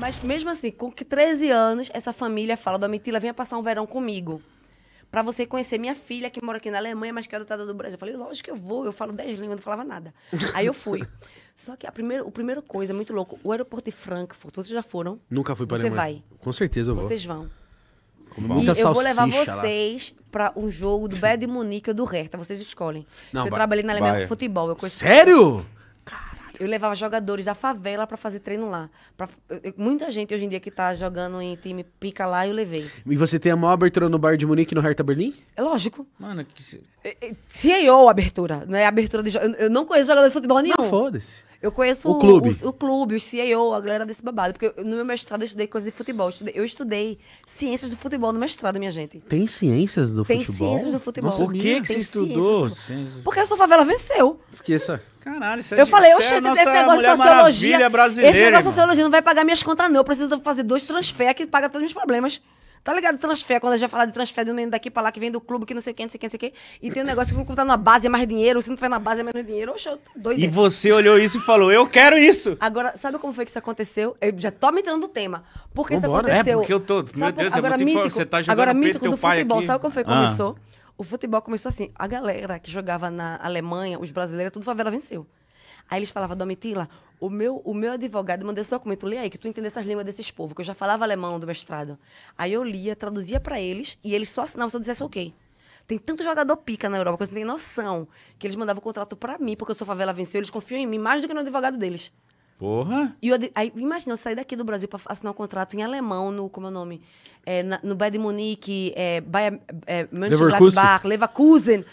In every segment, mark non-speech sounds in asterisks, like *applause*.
Mas mesmo assim, com 13 anos, essa família fala: Domitila, venha passar um verão comigo. Pra você conhecer minha filha, que mora aqui na Alemanha, mas que é adotada do Brasil. Eu falei, lógico que eu vou, eu falo 10 línguas, não falava nada. *laughs* Aí eu fui. Só que a primeira, o primeira coisa, muito louco, o aeroporto de Frankfurt, vocês já foram? Nunca fui pra você Alemanha. Você vai. Com certeza eu vou. Vocês vão. Com muita e eu vou levar vocês lá. pra um jogo do Bad Munique ou do Hertha, vocês escolhem. Não, eu trabalhei na Alemanha com futebol. Sério? Eu levava jogadores da favela para fazer treino lá. Pra, eu, muita gente hoje em dia que tá jogando em time pica lá, eu levei. E você tem a maior abertura no Bar de Munique no Hertha Berlim? É lógico. Mano, que. É, é, CEO abertura, né? Abertura de. Eu, eu não conheço jogador de futebol nenhum. Não, foda-se. Eu conheço o clube, o clube, o CEO, a galera desse babado. Porque eu, no meu mestrado eu estudei coisa de futebol. Eu estudei, eu estudei, ciências do futebol no mestrado, minha gente. Tem ciências do Tem futebol? Tem ciências do futebol. Nossa, por que, que você estudou? Ciências... Porque a sua favela venceu. Esqueça. Caralho, isso é Eu de, falei, é eu chego esse negócio de sociologia. Brasileira, esse negócio de sociologia não vai pagar minhas contas, não. Eu preciso fazer dois transfer que paga todos os meus problemas. Tá ligado? Transfer, quando a gente vai falar de transfer de um daqui pra lá que vem do clube, que não sei quem, não sei quem, não sei quem. E tem um negócio que quando tá na base é mais dinheiro, se não tiver na base é menos dinheiro. Oxe, eu tô doido. E você olhou isso e falou, eu quero isso. Agora, sabe como foi que isso aconteceu? Eu já tô me entrando do tema. Porque isso é, aconteceu. É, porque eu tô. Meu Deus, por... agora, é muito mítico, Você tá jogando agora, mítico do futebol. Aqui. Sabe como foi que ah. começou? O futebol começou assim. A galera que jogava na Alemanha, os brasileiros, tudo favela venceu. Aí eles falavam, Domitila, o meu, o meu advogado mandou esse documento, lê aí, que tu entendesse essas línguas desses povos, que eu já falava alemão do mestrado. Aí eu lia, traduzia para eles, e eles só assinavam se eu dissesse ok. Tem tanto jogador pica na Europa, que você não tem noção, que eles mandavam o contrato para mim, porque eu sou favela venceu, eles confiam em mim mais do que no advogado deles. Porra! E eu, aí, imagina, eu saí daqui do Brasil para assinar um contrato em alemão, no, como é o nome? É, na, no Bayern de Munique, é, Bayern, é, Mönchengladbach, Leverkusen. Leverkusen,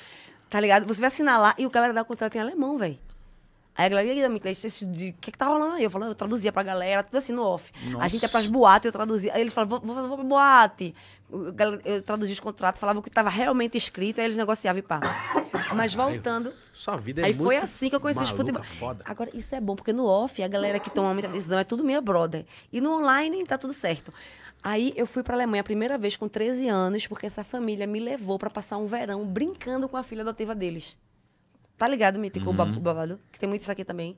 tá ligado? Você vai assinar lá e o cara dá o contrato em alemão, velho. Aí a galera, e aí, Damicles, o que que tá rolando aí? Eu falava, ah, eu traduzia pra galera, tudo assim no off. Nossa. A gente ia pras boates, eu traduzia. Aí eles falavam, vou, para vou boate. Eu traduzia os contratos, falava o que tava realmente escrito, aí eles negociavam e pá. *laughs* Mas voltando. Sua vida é Aí foi assim que eu conheci maluca, os futebol. Foda. Agora, isso é bom, porque no off, a galera que toma muita decisão é tudo minha brother. E no online tá tudo certo. Aí eu fui para Alemanha a primeira vez com 13 anos, porque essa família me levou para passar um verão brincando com a filha adotiva deles. Tá ligado, mítico, uhum. o babado? Que tem muito isso aqui também.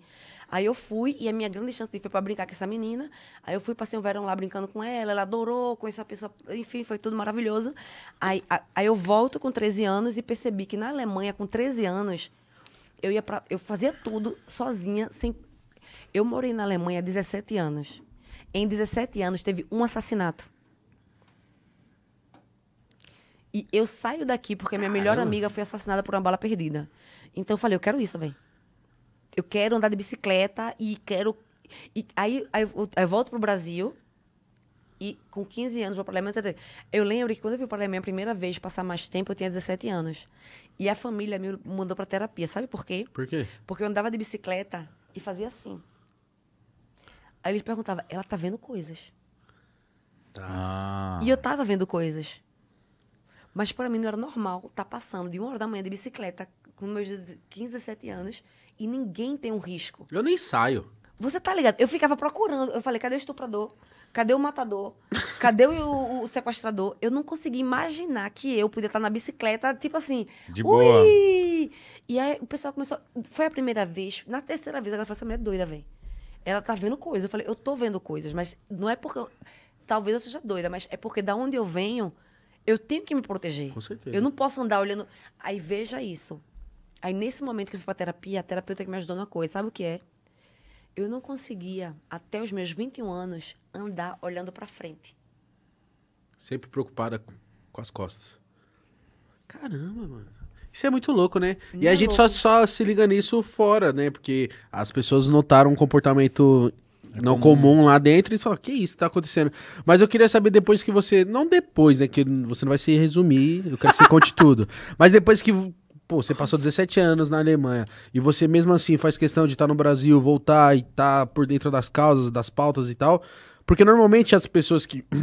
Aí eu fui, e a minha grande chance foi pra brincar com essa menina. Aí eu fui, passei um verão lá brincando com ela, ela adorou, conheceu a pessoa, enfim, foi tudo maravilhoso. Aí, a, aí eu volto com 13 anos e percebi que na Alemanha, com 13 anos, eu ia pra, eu fazia tudo sozinha, sem. Eu morei na Alemanha há 17 anos. Em 17 anos teve um assassinato. E eu saio daqui porque minha melhor amiga foi assassinada por uma bala perdida. Então eu falei, eu quero isso, velho. Eu quero andar de bicicleta e quero. E aí, aí, eu, aí eu volto pro Brasil e com 15 anos vou pro Alemanha. Eu lembro que quando eu fui para a Alemanha a primeira vez, passar mais tempo, eu tinha 17 anos. E a família me mandou para terapia. Sabe por quê? Por quê? Porque eu andava de bicicleta e fazia assim. Aí eles perguntavam, ela tá vendo coisas. Tá. E eu tava vendo coisas. Mas para mim não era normal estar tá passando de uma hora da manhã de bicicleta com meus 15, 17 anos e ninguém tem um risco. Eu nem saio. Você tá ligado? Eu ficava procurando. Eu falei, cadê o estuprador? Cadê o matador? Cadê o, o sequestrador? Eu não conseguia imaginar que eu podia estar tá na bicicleta, tipo assim. De ui! boa. E aí o pessoal começou. Foi a primeira vez. Na terceira vez, ela falou: essa mulher é doida, velho. Ela tá vendo coisas. Eu falei: eu tô vendo coisas, mas não é porque. Eu... Talvez eu seja doida, mas é porque da onde eu venho eu tenho que me proteger. Com certeza. Eu não posso andar olhando. Aí veja isso. Aí nesse momento que eu fui pra terapia, a terapeuta que me ajudou numa coisa, sabe o que é? Eu não conseguia, até os meus 21 anos, andar olhando para frente. Sempre preocupada com as costas. Caramba, mano. Isso é muito louco, né? Não e a é gente só, só se liga nisso fora, né? Porque as pessoas notaram um comportamento é não comum. comum lá dentro, eles falam, que isso tá acontecendo? Mas eu queria saber depois que você, não depois, né, que você não vai se resumir, eu quero que você conte tudo, *laughs* mas depois que, pô, você passou 17 anos na Alemanha, e você mesmo assim faz questão de estar tá no Brasil, voltar e estar tá por dentro das causas, das pautas e tal, porque normalmente as pessoas que *clears throat*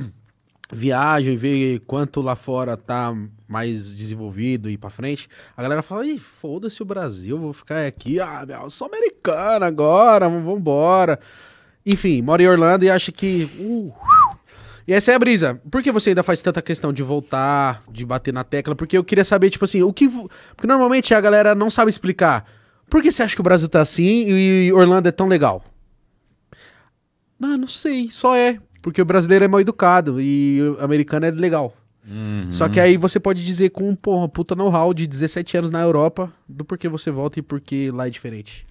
viajam e vê quanto lá fora tá mais desenvolvido e para frente, a galera fala, ih, foda-se o Brasil, vou ficar aqui, ah, meu, sou americana agora, vambora. embora enfim, mora em Orlando e acha que. Uh, e essa é a brisa. Por que você ainda faz tanta questão de voltar, de bater na tecla? Porque eu queria saber, tipo assim, o que. Porque normalmente a galera não sabe explicar. Por que você acha que o Brasil tá assim e Orlando é tão legal? Ah, não sei, só é. Porque o brasileiro é mal educado e o americano é legal. Uhum. Só que aí você pode dizer com porra, puta know-how de 17 anos na Europa do porquê você volta e porquê lá é diferente.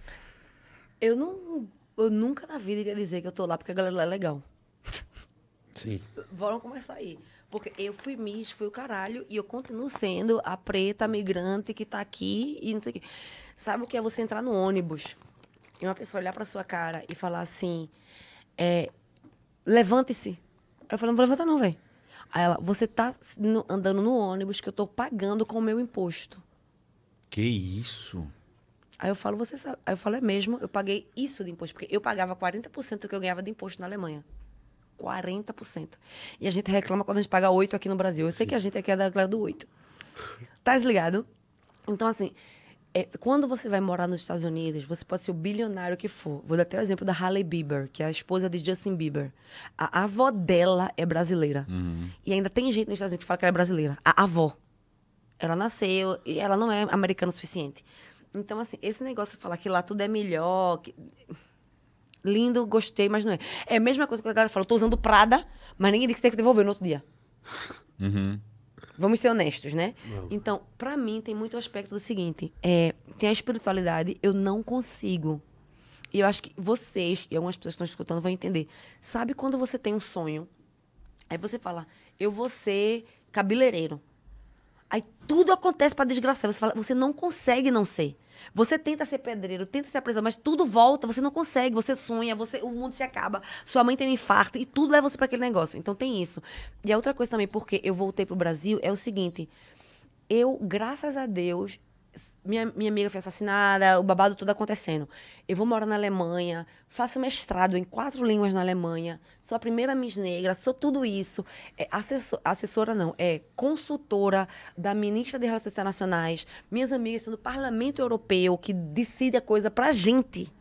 Eu não eu nunca na vida iria dizer que eu tô lá porque a galera lá é legal. Sim. Vamos começar aí. Porque eu fui Miss, fui o caralho, e eu continuo sendo a preta migrante que tá aqui e não sei o quê. Sabe o que é você entrar no ônibus e uma pessoa olhar pra sua cara e falar assim: é, levante-se. Eu falo, não vou levantar, não, velho. Aí ela, você tá andando no ônibus que eu tô pagando com o meu imposto. Que isso? Aí eu falo, você sabe. Aí eu falo, é mesmo, eu paguei isso de imposto, porque eu pagava 40% do que eu ganhava de imposto na Alemanha. 40%. E a gente reclama quando a gente paga 8 aqui no Brasil. Eu sei que a gente aqui é da galera do 8. Tá desligado? Então, assim, é, quando você vai morar nos Estados Unidos, você pode ser o bilionário que for. Vou dar até o exemplo da Hailey Bieber, que é a esposa de Justin Bieber. A avó dela é brasileira. Uhum. E ainda tem gente nos Estados Unidos que fala que ela é brasileira. A avó. Ela nasceu e ela não é americana o suficiente. Então, assim, esse negócio de falar que lá tudo é melhor. Que... Lindo, gostei, mas não é. É a mesma coisa que a galera fala, eu tô usando Prada, mas ninguém disse que tem que devolver no outro dia. Uhum. Vamos ser honestos, né? Não. Então, para mim, tem muito aspecto do seguinte: é, tem a espiritualidade, eu não consigo. E eu acho que vocês, e algumas pessoas que estão escutando, vão entender. Sabe quando você tem um sonho? Aí você fala, eu vou ser cabeleireiro. Aí tudo acontece para desgraçar. Você fala, você não consegue não ser. Você tenta ser pedreiro, tenta ser apresentador, mas tudo volta, você não consegue, você sonha, você, o mundo se acaba, sua mãe tem um infarto e tudo leva você para aquele negócio. Então tem isso. E a outra coisa também, porque eu voltei pro Brasil, é o seguinte: eu, graças a Deus, minha, minha amiga foi assassinada, o babado tudo acontecendo. Eu vou morar na Alemanha, faço mestrado em quatro línguas na Alemanha, sou a primeira Miss Negra, sou tudo isso. É assessor, assessora não, é consultora da ministra de Relações Internacionais. Minhas amigas são do Parlamento Europeu, que decide a coisa pra gente.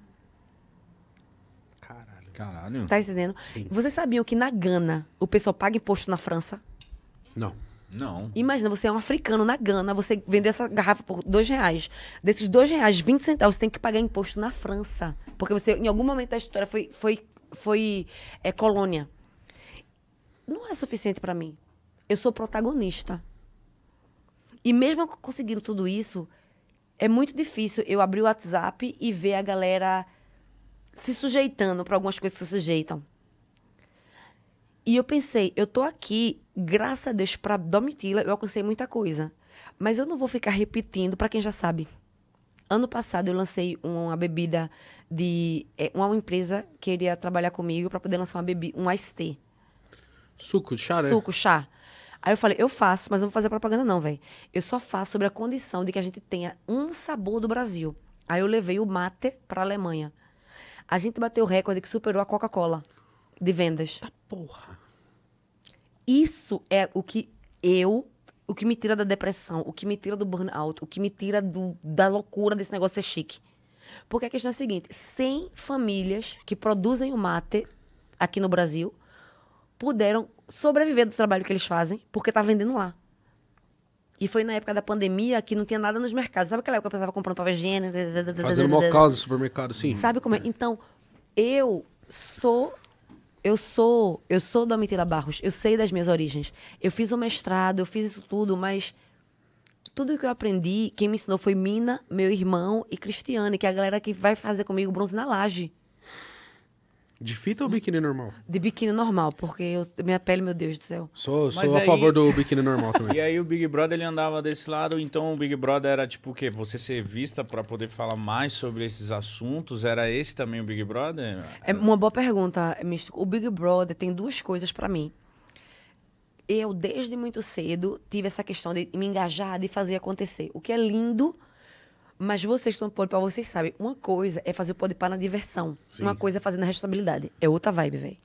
Caralho. Caralho. Tá entendendo? Sim. Vocês sabiam que na Gana o pessoal paga imposto na França? Não. Não. Imagina, você é um africano na Gana, você vendeu essa garrafa por dois reais. Desses dois reais, 20 centavos, você tem que pagar imposto na França. Porque você, em algum momento da história, foi, foi, foi é, colônia. Não é suficiente para mim. Eu sou protagonista. E mesmo conseguindo tudo isso, é muito difícil eu abrir o WhatsApp e ver a galera se sujeitando para algumas coisas que se sujeitam. E eu pensei, eu tô aqui, graças a Deus, para Domitila, eu alcancei muita coisa. Mas eu não vou ficar repetindo para quem já sabe. Ano passado eu lancei uma bebida de. É, uma empresa queria trabalhar comigo para poder lançar uma bebida, um ice tea. Suco, chá, né? Suco, chá. Aí eu falei, eu faço, mas não vou fazer propaganda, não, velho. Eu só faço sobre a condição de que a gente tenha um sabor do Brasil. Aí eu levei o mate para Alemanha. A gente bateu o recorde que superou a Coca-Cola de vendas. Tá porra. Isso é o que eu o que me tira da depressão, o que me tira do burnout, o que me tira do, da loucura desse negócio ser chique. Porque a questão é a seguinte: 100 famílias que produzem o mate aqui no Brasil puderam sobreviver do trabalho que eles fazem porque tá vendendo lá. E foi na época da pandemia que não tinha nada nos mercados. Sabe aquela época que eu estava comprando papel higiênico? Fazendo mó causa no supermercado, sim. Sabe como é? é. Então, eu sou eu sou, eu sou Domitila Barros, eu sei das minhas origens. Eu fiz o mestrado, eu fiz isso tudo, mas tudo que eu aprendi, quem me ensinou foi Mina, meu irmão e Cristiane, que é a galera que vai fazer comigo bronze na laje. De fita ou biquíni normal? De biquíni normal, porque eu, minha pele, meu Deus do céu. Sou, sou a aí- favor do biquíni normal *laughs* também. E aí o Big Brother ele andava desse lado, então o Big Brother era tipo o quê? Você ser vista para poder falar mais sobre esses assuntos? Era esse também o Big Brother? É uma boa pergunta, Místico. O Big Brother tem duas coisas para mim. Eu, desde muito cedo, tive essa questão de me engajar, de fazer acontecer. O que é lindo mas vocês estão no para vocês sabem. Uma coisa é fazer o de para na diversão. Sim. Uma coisa é fazer na responsabilidade. É outra vibe, velho.